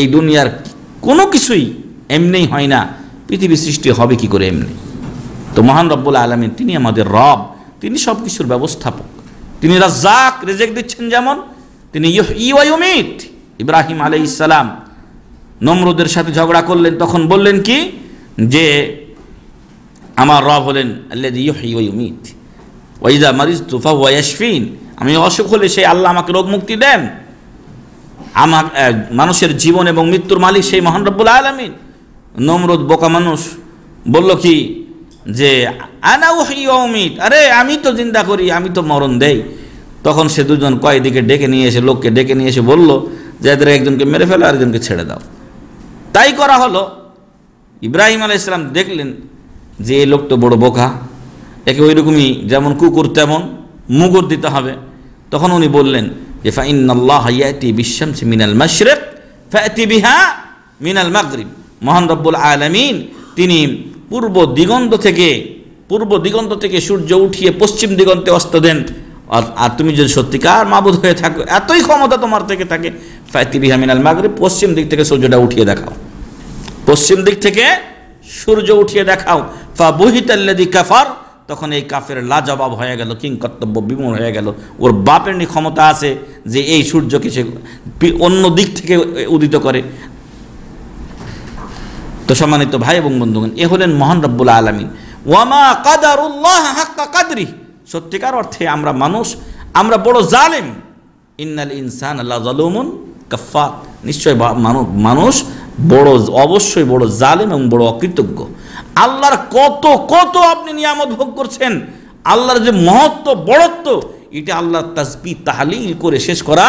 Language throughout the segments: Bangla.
এই দুনিয়ার কোনো কিছুই এমনি হয় না পৃথিবী সৃষ্টি হবে কি করে এমনি তো মহান রব্বুল আলমিন তিনি আমাদের রব তিনি সব কিছুর ব্যবস্থাপক তিনি রাজ্জাক রেজেক দিচ্ছেন যেমন তিনি ইউমিট ইব্রাহিম আলি ইসালাম নম্রদের সাথে ঝগড়া করলেন তখন বললেন কি যে আমার রব হলেন ইউমিত ওয়াইদা মারিজ তুফা ওয়াইশফিন আমি অসুখ হলে সেই আল্লাহ আমাকে রোগ মুক্তি দেন আমার মানুষের জীবন এবং মৃত্যুর মালিক সেই মহান রব্বুল আলমিন নমরুদ বোকা মানুষ বলল কি যে আনা অমিত আরে আমি তো চিন্তা করি আমি তো মরণ দেই তখন সে দুজন কয়েদিকে ডেকে নিয়ে এসে লোককে ডেকে নিয়ে এসে বলল যে এদের একজনকে মেরে ফেলো আরেকজনকে ছেড়ে দাও তাই করা হলো ইব্রাহিম আলাই ইসলাম দেখলেন যে এই লোক তো বড় বোকা একে ওই রকমই যেমন কুকুর তেমন মুগুর দিতে হবে তখন উনি বললেন যে ফাইনাল্লাহ ইয়াতি বিশ্বামসি মিনাল মাশরিক ফাতি বিহা মিনাল মাগরিব মহান রব্বুল আলমিন তিনি পূর্ব দিগন্ত থেকে পূর্ব দিগন্ত থেকে সূর্য উঠিয়ে পশ্চিম দিগন্তে অস্ত দেন আর তুমি যদি সত্যিকার মাবুদ হয়ে থাকো এতই ক্ষমতা তোমার থেকে থাকে ফাইতি বিহা মিনাল মাগরিব পশ্চিম দিক থেকে সূর্যটা উঠিয়ে দেখাও পশ্চিম দিক থেকে সূর্য উঠিয়ে দেখাও ফা বহিতাল্লাদি কাফার তখন এই কাফের লাজবাব হয়ে গেল কিং কর্তব্য বিমূল হয়ে গেল ওর বাপের নি ক্ষমতা আছে যে এই সূর্যকে সে অন্য দিক থেকে উদিত করে তো সম্মানিত ভাই এবং বন্ধুগণ এ হলেন মহান রব্বুল আলমিন ওয়ামা কাদারুল্লাহ হাক্কা কাদরি সত্যিকার অর্থে আমরা মানুষ আমরা বড় জালেম ইন্নাল ইনসান আল্লাহ জালুমুন কাফা নিশ্চয় মানুষ বড় অবশ্যই বড় জালেম এবং বড় অকৃতজ্ঞ আল্লাহর কত কত আপনি নিয়ামত ভোগ করছেন আল্লাহর যে মহত্ব বড়ত্ব এটা আল্লাহর তাজবি তাহালিল করে শেষ করা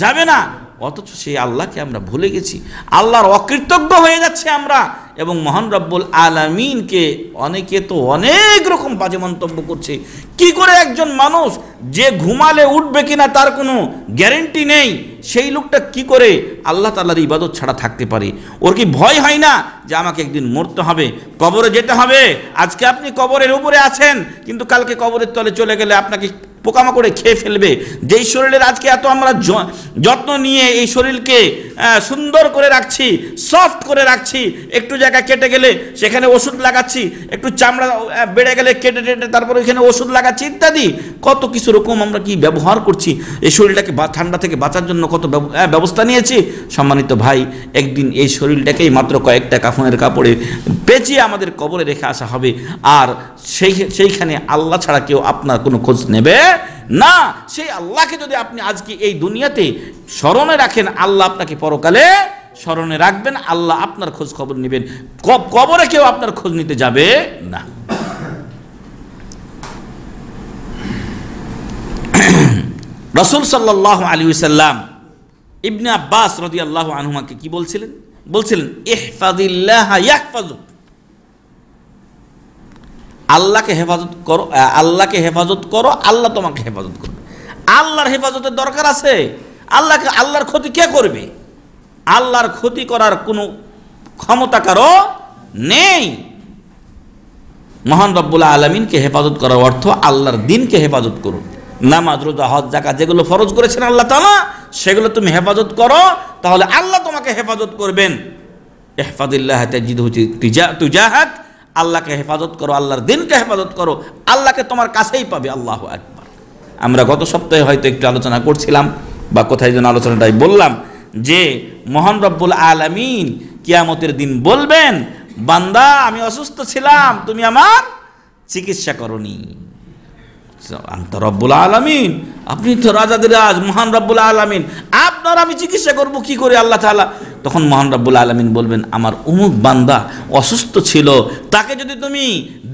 যাবে না অথচ সেই আল্লাহকে আমরা ভুলে গেছি আল্লাহর অকৃতজ্ঞ হয়ে যাচ্ছে আমরা এবং মহান রব্বুল আলামিনকে অনেকে তো অনেক রকম বাজে মন্তব্য করছে কি করে একজন মানুষ যে ঘুমালে উঠবে কিনা তার কোনো গ্যারেন্টি নেই সেই লোকটা কি করে আল্লাহ তাল্লাহর ইবাদত ছাড়া থাকতে পারে ওর কি ভয় হয় না যে আমাকে একদিন মরতে হবে কবরে যেতে হবে আজকে আপনি কবরের উপরে আছেন কিন্তু কালকে কবরের তলে চলে গেলে আপনাকে পোকামাকড়ে খেয়ে ফেলবে যেই শরীরের আজকে এত আমরা যত্ন নিয়ে এই শরীরকে সুন্দর করে রাখছি সফট করে রাখছি একটু জায়গা কেটে গেলে সেখানে ওষুধ লাগাচ্ছি একটু চামড়া বেড়ে গেলে কেটে টেটে তারপরে ওইখানে ওষুধ লাগাচ্ছি ইত্যাদি কত কিছু রকম আমরা কি ব্যবহার করছি এই শরীরটাকে ঠান্ডা থেকে বাঁচার জন্য কত ব্যবস্থা নিয়েছি সম্মানিত ভাই একদিন এই শরীরটাকেই মাত্র কয়েকটা কাফনের কাপড়ে পেঁচিয়ে আমাদের কবরে রেখে আসা হবে আর সেই সেইখানে আল্লাহ ছাড়া কেউ আপনার কোনো খোঁজ নেবে না সেই আল্লাহকে যদি আপনি আজকে এই দুনিয়াতে স্মরণে রাখেন আল্লাহ আপনাকে পরকালে স্মরণে রাখবেন আল্লাহ আপনার খোঁজ খবর নেবেন কবরে কেউ আপনার খোঁজ নিতে যাবে না রসুল সাল্লাহ আলী সাল্লাম ইবনে আব্বাস রদি আল্লাহ আনহুমাকে কি বলছিলেন বলছিলেন ইহফাদিল্লাহ ইয়াহফাজুক আল্লাহকে হেফাজত করো আল্লাহকে হেফাজত করো আল্লাহ তোমাকে হেফাজত করবে আল্লাহর হেফাজতের দরকার আছে আল্লাহকে আল্লাহর ক্ষতি কে করবে আল্লাহর ক্ষতি করার কোনো ক্ষমতা কারো নেই মহান রব্বুল্লা আলমিনকে হেফাজত করার অর্থ আল্লাহর দিনকে হেফাজত করো নামাজ রোজা হজ জাকা যেগুলো ফরজ করেছেন আল্লাহ তালা সেগুলো তুমি হেফাজত করো তাহলে আল্লাহ তোমাকে হেফাজত করবেন এহফাদিল্লাহ তুজাহাত আল্লাহকে হেফাজত করো আল্লাহর দিনকে হেফাজত করো আল্লাহকে তোমার কাছেই পাবে আল্লাহ একবার আমরা গত সপ্তাহে হয়তো একটু আলোচনা করছিলাম বা কোথায় যেন আলোচনাটাই বললাম যে মহান রব্বুল আলমিন কিয়ামতের দিন বলবেন বান্দা আমি অসুস্থ ছিলাম তুমি আমার চিকিৎসা করনি আন্ত রব্বুল আলমিন আপনি তো রাজাদের রাজ মহান রব্বুল আলমিন আপনার আমি চিকিৎসা করব কি করে আল্লাহ তালা তখন মহান রাব্বুল আলমিন বলবেন আমার অমুক বান্দা অসুস্থ ছিল তাকে যদি তুমি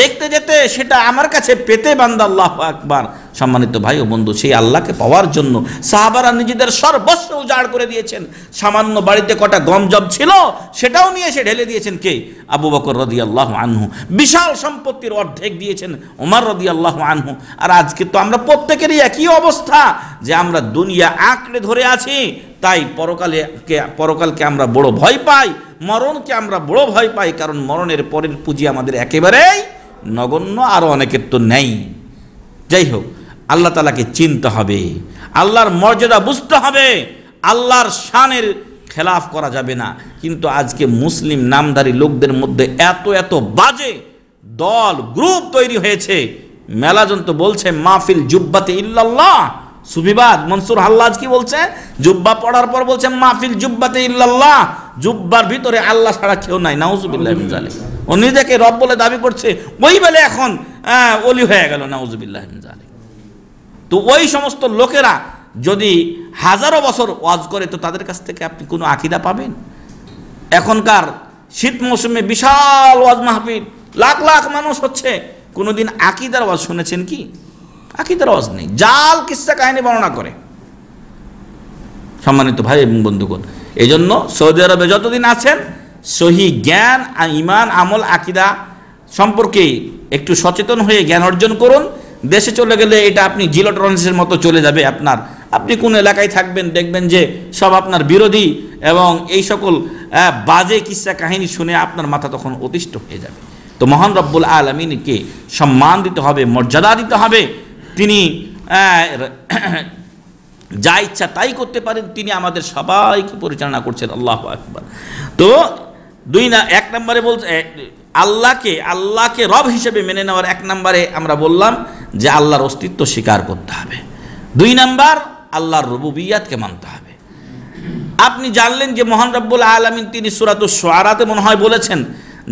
দেখতে যেতে সেটা আমার কাছে পেতে বান্দা আল্লাহ আকবার সম্মানিত ভাই ও বন্ধু সেই আল্লাহকে পাওয়ার জন্য সাহাবারা নিজেদের সর্বস্ব উজাড় করে দিয়েছেন সামান্য বাড়িতে কটা গম জব ছিল সেটাও নিয়ে এসে ঢেলে দিয়েছেন কে আবু বকর রদি আল্লাহ আনহু বিশাল সম্পত্তির অর্ধেক দিয়েছেন ওমর রদি আল্লাহ আনহু আর আজকে তো আমরা প্রত্যেকেরই একই অবস্থা যে আমরা দুনিয়া আঁকড়ে ধরে আছি তাই পরকালে পরকালকে আমরা বড় ভয় পাই মরণকে আমরা বড় ভয় পাই কারণ মরণের পরের পুঁজি আমাদের একেবারেই নগণ্য আরও অনেকের তো নেই যাই হোক আল্লাহ তালাকে চিনতে হবে আল্লাহর মর্যাদা বুঝতে হবে আল্লাহর শানের খেলাফ করা যাবে না কিন্তু আজকে মুসলিম নামদারী লোকদের মধ্যে এত এত বাজে দল গ্রুপ তৈরি হয়েছে মেলাজন তো বলছে মাহফিল জুব্বাতে ইল্লাল্লাহ সুবিবাদ মনসুর হাল্লাজ কি বলছে জুব্বা পড়ার পর বলছে মাহফিল জুব্বাতে ইল্লাল্লাহ জুব্বার ভিতরে আল্লাহ ছাড়া কেউ নাই নাউজুবিল্লাহ মিনজালে ও নিজেকে রব বলে দাবি করছে ওই বেলে এখন ওলি হয়ে গেল নাউজুবিল্লাহ জালে তো ওই সমস্ত লোকেরা যদি হাজারো বছর ওয়াজ করে তো তাদের কাছ থেকে আপনি কোনো আকিদা পাবেন এখনকার শীত মৌসুমে বিশাল ওয়াজ মাহফিল লাখ লাখ মানুষ হচ্ছে কোনোদিন আকিদার ওয়াজ শুনেছেন কি আকিদার ওয়াজ নেই জাল কিসা কাহিনী বর্ণনা করে সম্মানিত ভাই এবং বন্ধুগণ এই জন্য সৌদি আরবে যতদিন আছেন সহি জ্ঞান ইমান আমল আকিদা সম্পর্কে একটু সচেতন হয়ে জ্ঞান অর্জন করুন দেশে চলে গেলে এটা আপনি টরেন্সের মতো চলে যাবে আপনার আপনি কোন এলাকায় থাকবেন দেখবেন যে সব আপনার বিরোধী এবং এই সকল বাজে কিসা কাহিনী শুনে আপনার মাথা তখন অতিষ্ঠ হয়ে যাবে তো মহান রব্বুল আলমিনকে সম্মান দিতে হবে মর্যাদা দিতে হবে তিনি যা ইচ্ছা তাই করতে পারেন তিনি আমাদের সবাইকে পরিচালনা করছেন আল্লাহ আকবর তো দুই না এক নম্বরে বলছে আল্লাহকে আল্লাহকে রব হিসেবে মেনে নেওয়ার এক নম্বরে আমরা বললাম যে আল্লাহর অস্তিত্ব স্বীকার করতে হবে দুই নাম্বার আল্লাহর রুবুবিয়াতকে মানতে হবে আপনি জানলেন যে মহান রব্বুল আলমিন তিনি সুরাত সোয়ারাতে মনে হয় বলেছেন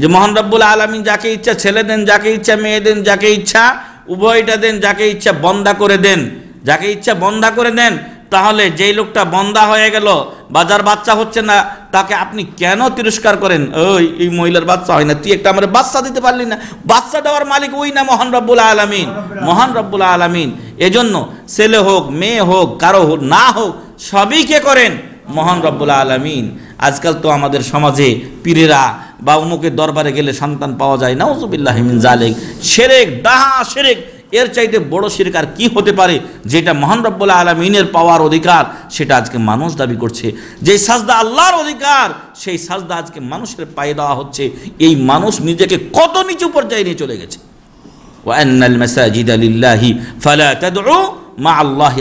যে মহান রব্বুল আলমিন যাকে ইচ্ছা ছেলে দেন যাকে ইচ্ছা মেয়ে দেন যাকে ইচ্ছা উভয়টা দেন যাকে ইচ্ছা বন্ধা করে দেন যাকে ইচ্ছা বন্ধা করে দেন তাহলে যেই লোকটা বন্দা হয়ে গেল বাজার বাচ্চা হচ্ছে না তাকে আপনি কেন তিরস্কার করেন ওই এই মহিলার বাচ্চা হয় না তুই একটা আমার বাচ্চা দিতে পারলি না বাচ্চা দেওয়ার মালিক ওই না মহান রব্বুল আলমিন মহান রব্বুল আলমিন এজন্য ছেলে হোক মেয়ে হোক কারো হোক না হোক সবই কে করেন মহান রব্বুল আলমিন আজকাল তো আমাদের সমাজে পীরেরা বা অমুকের দরবারে গেলে সন্তান পাওয়া যায় না ওজুবিল্লাহমিন জালেক সেরেক ডাহা সেরেক এর চাইতে বড় শিরকার কি কী হতে পারে যেটা মহান রব্বুল্লাহ আলমিনের পাওয়ার অধিকার সেটা আজকে মানুষ দাবি করছে যে সাজদা আল্লাহর অধিকার সেই সাজদা আজকে মানুষের পায়ে দেওয়া হচ্ছে এই মানুষ নিজেকে কত নিচু পর্যায়ে নিয়ে চলে গেছে আলিল্লাহি মা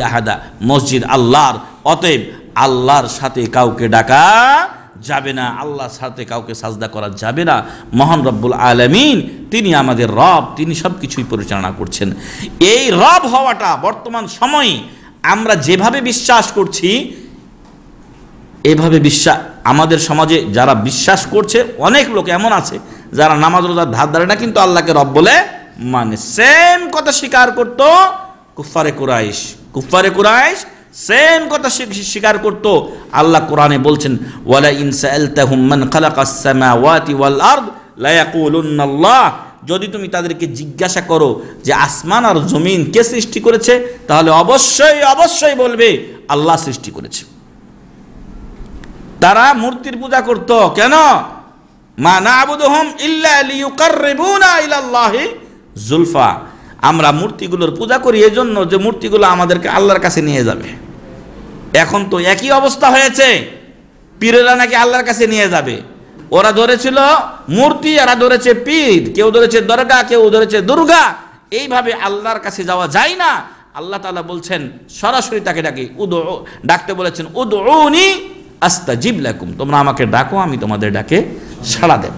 আহাদা মসজিদ আল্লাহর অতএব আল্লাহর সাথে কাউকে ডাকা যাবে না আল্লাহ সাথে কাউকে সাজদা করা যাবে না মহান রব্বুল আলমিন তিনি আমাদের রব তিনি সব কিছুই পরিচালনা করছেন এই রব হওয়াটা বর্তমান সময়ে আমরা যেভাবে বিশ্বাস করছি এভাবে বিশ্বাস আমাদের সমাজে যারা বিশ্বাস করছে অনেক লোক এমন আছে যারা নামাজ রোজার ধার ধারে না কিন্তু আল্লাহকে রব বলে মানে সেম কথা স্বীকার করতো কুফারে কুরাইশ কুফারে কুরাইশ সেম কথা স্বীকার করত আল্লাহ কোরআনে বলছেন ওয়ালা ইনসা আলতাহুম খালাকাস সামাওয়াতি ওয়াল আরদ লা যদি তুমি তাদেরকে জিজ্ঞাসা করো যে আসমান আর জমিন কে সৃষ্টি করেছে তাহলে অবশ্যই অবশ্যই বলবে আল্লাহ সৃষ্টি করেছে তারা মূর্তির পূজা করত কেন মা না আবুদহম ইল্লাহি জুলফা আমরা মূর্তিগুলোর পূজা করি এজন্য যে মূর্তিগুলো আমাদেরকে আল্লাহর কাছে নিয়ে যাবে এখন তো একই অবস্থা হয়েছে পীরেরা নাকি আল্লাহর কাছে নিয়ে যাবে ওরা ধরেছিল মূর্তি এরা ধরেছে পীর কেউ ধরেছে দরগা কেউ ধরেছে দুর্গা এইভাবে আল্লাহর কাছে যাওয়া যায় না আল্লাহ তালা বলছেন সরাসরি তাকে ডাকি উদ ডাকতে বলেছেন উদ উনি আস্তা জিব লাকুম তোমরা আমাকে ডাকো আমি তোমাদের ডাকে সাড়া দেব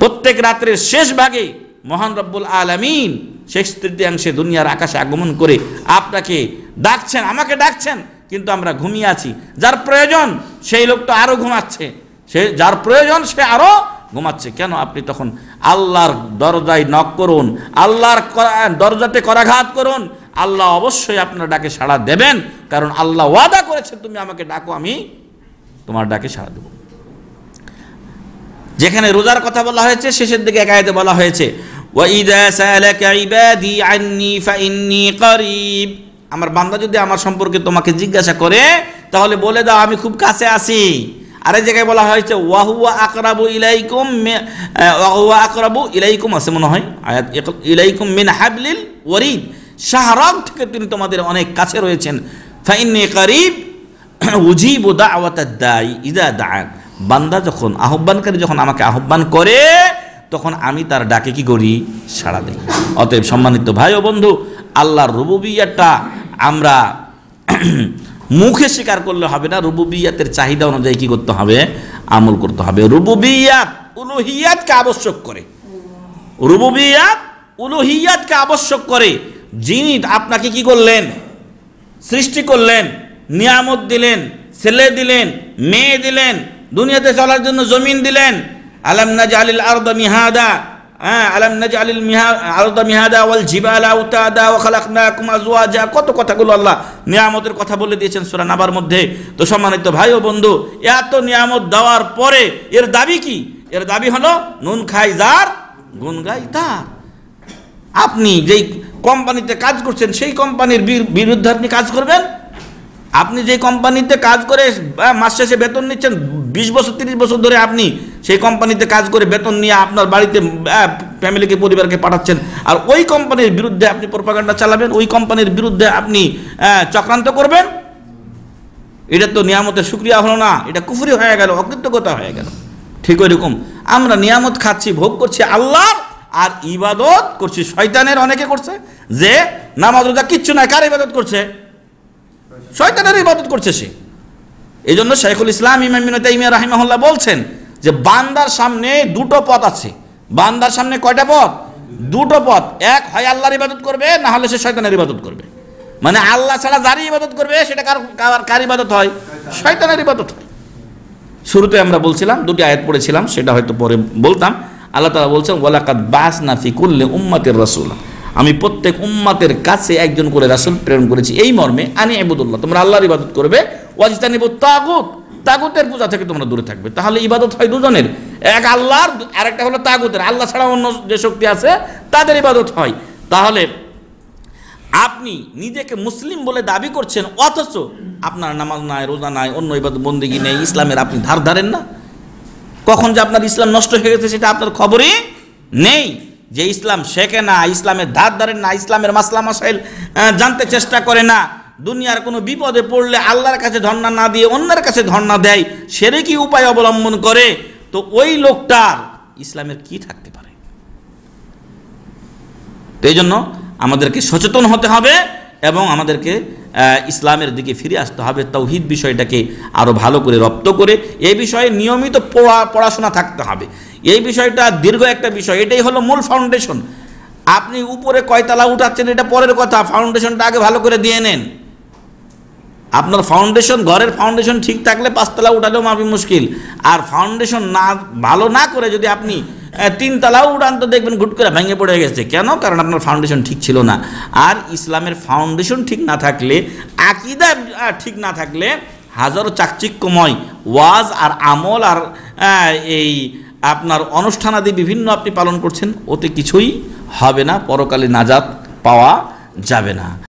প্রত্যেক রাত্রের শেষ ভাগে মহান রব্বুল আমিন শেষ তৃতীয়াংশে দুনিয়ার আকাশে আগমন করে আপনাকে ডাকছেন আমাকে ডাকছেন কিন্তু আমরা ঘুমিয়ে আছি যার প্রয়োজন সেই লোক তো আরও ঘুমাচ্ছে সে যার প্রয়োজন সে আরও ঘুমাচ্ছে কেন আপনি তখন আল্লাহর দরজায় নক করুন আল্লাহর দরজাতে করাঘাত করুন আল্লাহ অবশ্যই আপনার ডাকে সাড়া দেবেন কারণ আল্লাহ ওয়াদা করেছে তুমি আমাকে ডাকো আমি তোমার ডাকে সাড়া দেব যেখানে রোজার কথা বলা হয়েছে শেষের দিকে একায়তে বলা হয়েছে ওয়াইদা সালাকা ইবাদি আন্নি ফা ইন্নি করিব আমার বান্দা যদি আমার সম্পর্কে তোমাকে জিজ্ঞাসা করে তাহলে বলে দাও আমি খুব কাছে আছি আরে জায়গায় বলা হয়েছে ওয়াহুয়া আকরাবু ইলাইকুম ওয়াহুয়া আকরাবু ইলাইকুম আছে মনে হয় আয়াত ইলাইকুম মিন হাবলিল ওয়ারিদ শাহরব থেকে তিনি তোমাদের অনেক কাছে রয়েছেন ফাইনে করিব উজিব দায় ইদা দান বান্দা যখন আহ্বানকারী যখন আমাকে আহ্বান করে তখন আমি তার ডাকে কি করি সাড়া দিই অতএব সম্মানিত ভাই ও বন্ধু আল্লাহর রুবুবিয়াটা আমরা মুখে স্বীকার করলে হবে না রুবুবিয়াতের চাহিদা অনুযায়ী কি করতে হবে আমল করতে হবে রুবুবিয়াত উলুহিয়াতকে আবশ্যক করে রুবুবিয়াত উলুহিয়াতকে আবশ্যক করে যিনি আপনাকে কি করলেন সৃষ্টি করলেন নিয়ামত দিলেন ছেলে দিলেন মেয়ে দিলেন দুনিয়াতে চলার জন্য জমিন দিলেন আলাম নাজ আলিল আর মিহাদা হ্যাঁ আলাম নাজ আলিল মিহা আলদা মিহাদা ওয়াল জিবাল আউতাদা ও খালাকনাকুম আজওয়াজা কত কথাগুলো আল্লাহ নিয়ামতের কথা বলে দিয়েছেন সূরা নাবার মধ্যে তো সম্মানিত ভাই ও বন্ধু এত নিয়ামত দেওয়ার পরে এর দাবি কি এর দাবি হলো নুন খাই যার গুন গাই তার আপনি যেই কোম্পানিতে কাজ করছেন সেই কোম্পানির বিরুদ্ধে আপনি কাজ করবেন আপনি যে কোম্পানিতে কাজ করে মাস শেষে বেতন নিচ্ছেন বিশ বছর তিরিশ বছর ধরে আপনি সেই কোম্পানিতে কাজ করে বেতন নিয়ে আপনার বাড়িতে ফ্যামিলিকে পরিবারকে পাঠাচ্ছেন আর ওই কোম্পানির বিরুদ্ধে আপনি প্রপাগান্ডা চালাবেন ওই কোম্পানির বিরুদ্ধে আপনি চক্রান্ত করবেন এটা তো নিয়ামতের সুক্রিয়া হলো না এটা কুফুরি হয়ে গেল অকৃতজ্ঞতা হয়ে গেল ঠিক ওই রকম আমরা নিয়ামত খাচ্ছি ভোগ করছি আল্লাহ আর ইবাদত করছি শয়তানের অনেকে করছে যে নামাজ কিচ্ছু নাই কার ইবাদত করছে শয়তানের ইবাদত করছে সে এই জন্য শাইখুল ইসলাম ইমামিন তাইমিয়া রাহিমাহুল্লাহ বলছেন যে বান্দার সামনে দুটো পথ আছে বান্দার সামনে কয়টা পথ দুটো পথ এক হয় আল্লাহর ইবাদত করবে না হলে সে শয়তানের ইবাদত করবে মানে আল্লাহ ছাড়া যারই ইবাদত করবে সেটা কার কার ইবাদত হয় শয়তানের ইবাদত হয় শুরুতে আমরা বলছিলাম দুটি আয়াত পড়েছিলাম সেটা হয়তো পরে বলতাম আল্লাহ তালা বলছেন ওয়ালাকাত বাস নাফি করলে উম্মাতের রসুল আমি প্রত্যেক উম্মাতের কাছে একজন করে রাসুল প্রেরণ করেছি এই মর্মে আনি আবুদুল্লাহ তোমরা আল্লাহর ইবাদত করবে ওয়াজিতানিব তাগুত তাগুতের পূজা থেকে তোমরা দূরে থাকবে তাহলে ইবাদত হয় দুজনের এক আল্লাহর আর একটা হলো তাগুতের আল্লাহ ছাড়া অন্য যে শক্তি আছে তাদের ইবাদত হয় তাহলে আপনি নিজেকে মুসলিম বলে দাবি করছেন অথচ আপনার নামাজ নাই রোজা নাই অন্য ইবাদত বন্দিগি নেই ইসলামের আপনি ধার ধারেন না কখন যে আপনার ইসলাম নষ্ট হয়ে গেছে সেটা আপনার খবরই নেই যে ইসলাম শেখে না ইসলামের ধার ধারেন না ইসলামের মাসলাম মাসাইল জানতে চেষ্টা করে না দুনিয়ার কোনো বিপদে পড়লে আল্লাহর কাছে ধর্ণা না দিয়ে অন্যের কাছে ধর্ণা দেয় সেরে কি উপায় অবলম্বন করে তো ওই লোকটার ইসলামের কি থাকতে পারে তো এই জন্য আমাদেরকে সচেতন হতে হবে এবং আমাদেরকে ইসলামের দিকে ফিরে আসতে হবে তৌহিদ বিষয়টাকে আরও ভালো করে রপ্ত করে এই বিষয়ে নিয়মিত পড়া পড়াশোনা থাকতে হবে এই বিষয়টা দীর্ঘ একটা বিষয় এটাই হলো মূল ফাউন্ডেশন আপনি উপরে কয়তলা উঠাচ্ছেন এটা পরের কথা ফাউন্ডেশনটা আগে ভালো করে দিয়ে নেন আপনার ফাউন্ডেশন ঘরের ফাউন্ডেশন ঠিক থাকলে পাঁচতলা উঠালেও মাপি মুশকিল আর ফাউন্ডেশন না ভালো না করে যদি আপনি তিন তালাও উড়ান তো দেখবেন ঘুট করে ভেঙে পড়ে গেছে কেন কারণ আপনার ফাউন্ডেশন ঠিক ছিল না আর ইসলামের ফাউন্ডেশন ঠিক না থাকলে আকিদা ঠিক না থাকলে হাজারো চাকচিক্যময় ওয়াজ আর আমল আর এই আপনার অনুষ্ঠানাদি বিভিন্ন আপনি পালন করছেন ওতে কিছুই হবে না পরকালে নাজাত পাওয়া যাবে না